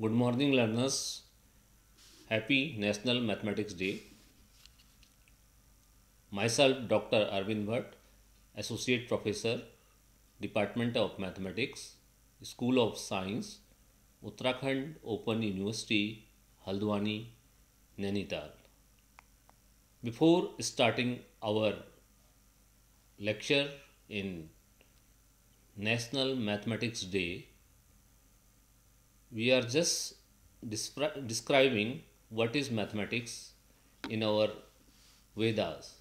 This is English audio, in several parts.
Good morning learners happy national mathematics day my self doctor Arvind Bhatt associate professor department of mathematics school of science Uttarakhand open university Haldwani Nainital before starting our lecture in national mathematics day we are just descri describing what is mathematics in our Vedas.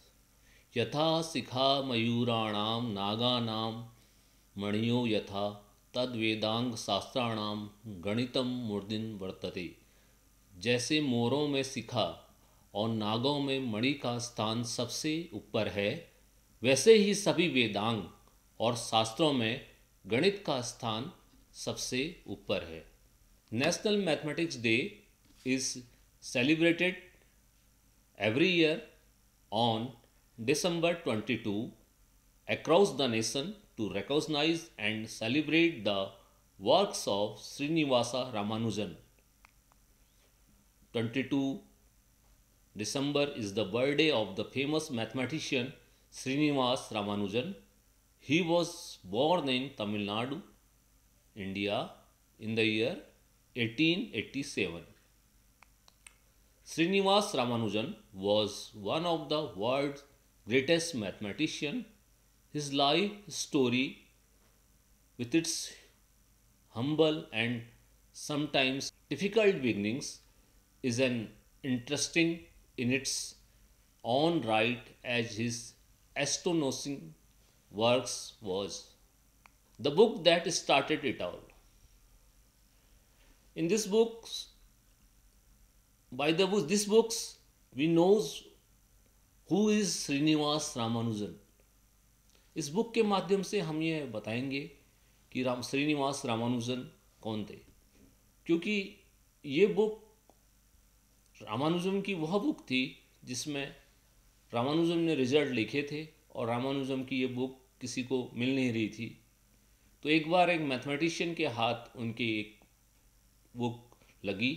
यथा सिखा मयूराणाम नागानाम मणियो यथा तद्वेदांग शास्त्राणाम गणितम मूर्दिन वर्तते जैसे मोरों में शिखा और नागों में मणि का स्थान सबसे ऊपर है वैसे ही सभी वेदांग और शास्त्रों में गणित का स्थान सबसे ऊपर है National Mathematics Day is celebrated every year on December 22 across the nation to recognize and celebrate the works of Srinivasa Ramanujan. 22 December is the birthday of the famous mathematician Srinivas Ramanujan. He was born in Tamil Nadu, India in the year 1887. Srinivas Ramanujan was one of the world's greatest mathematician. His life story with its humble and sometimes difficult beginnings is an interesting in its own right as his astonishing works was the book that started it all in this books by the book this books we knows who is Srinivas Ramanujan इस book के माध्यम से हम ये बताएंगे कि राम श्रीनिवास रामानुजन कौन थे क्योंकि ये बुक रामानुजन की वह बुक थी जिसमें रामानुजन ने रिजल्ट लिखे थे और रामानुजन की ये बुक किसी को मिल नहीं रही थी तो एक बार एक मैथमेटिशियन के हाथ उनकी एक book Lagi.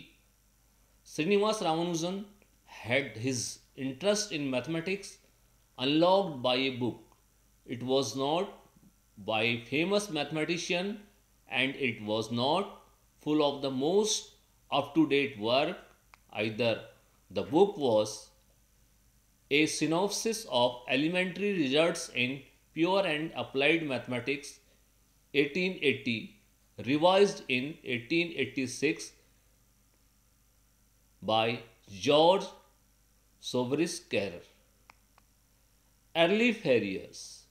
Srinivas Ramanujan had his interest in mathematics unlocked by a book. It was not by a famous mathematician and it was not full of the most up-to-date work either. The book was a synopsis of elementary results in pure and applied mathematics 1880 revised in 1886 by George Soveris Early failures.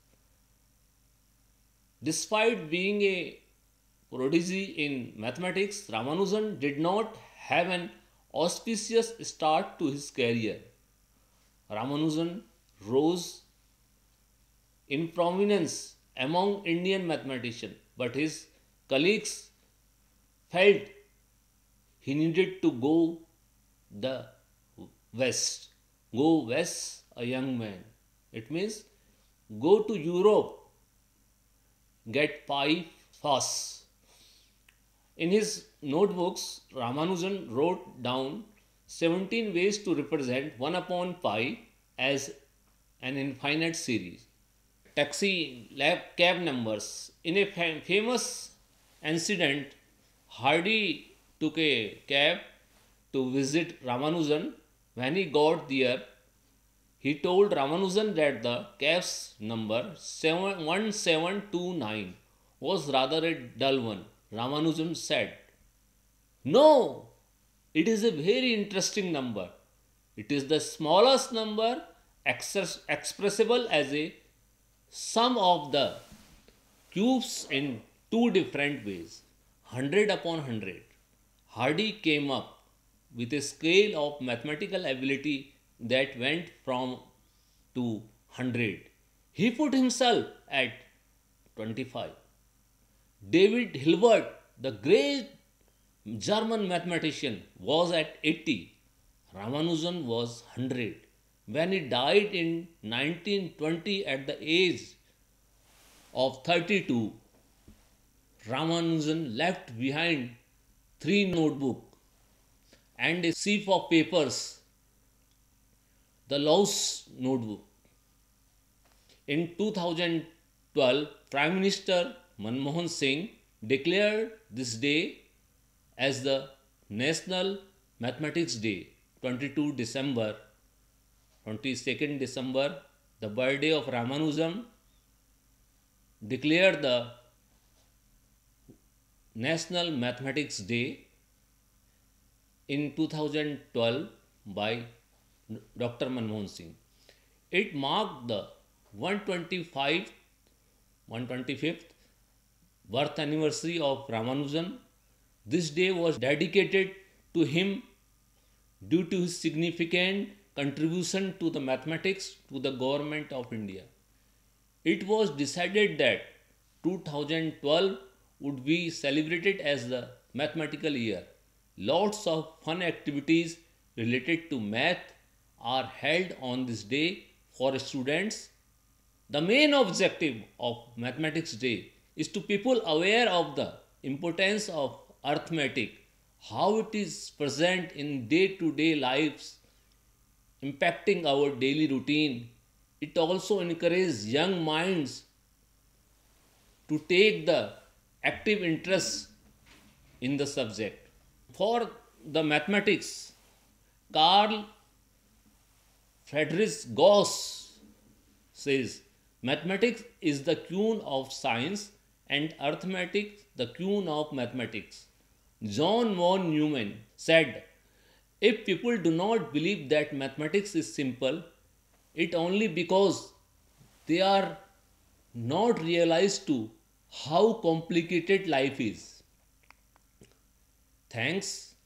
Despite being a prodigy in mathematics, Ramanujan did not have an auspicious start to his career. Ramanujan rose in prominence among Indian mathematicians, but his colleagues felt he needed to go the west go west a young man it means go to europe get pi fast in his notebooks ramanujan wrote down 17 ways to represent 1 upon pi as an infinite series taxi lab cab numbers in a fam famous incident, Hardy took a cab to visit Ramanujan. When he got there, he told Ramanujan that the cab's number 1729 was rather a dull one. Ramanujan said, No, it is a very interesting number. It is the smallest number express- expressible as a sum of the cubes in two different ways 100 upon 100. Hardy came up with a scale of mathematical ability that went from to 100. He put himself at 25. David Hilbert, the great German mathematician, was at 80. Ramanujan was 100. When he died in 1920 at the age of 32, Ramanujan left behind three notebook and a sheaf of papers, the Laos notebook. In 2012, Prime Minister Manmohan Singh declared this day as the National Mathematics Day, 22 December. 22nd December, the birthday of Ramanujan, declared the National Mathematics Day in 2012 by Dr. Manmohan Singh. It marked the 125th, 125th birth anniversary of Ramanujan. This day was dedicated to him due to his significant contribution to the mathematics to the government of India. It was decided that 2012 would be celebrated as the mathematical year. Lots of fun activities related to math are held on this day for students. The main objective of Mathematics Day is to people aware of the importance of arithmetic, how it is present in day-to-day -day lives, impacting our daily routine. It also encourages young minds to take the active interest in the subject. For the mathematics, Carl Friedrich Gauss says, Mathematics is the queen of science and arithmetic the queen of mathematics. John von Neumann said, If people do not believe that mathematics is simple, it only because they are not realized to how complicated life is. Thanks.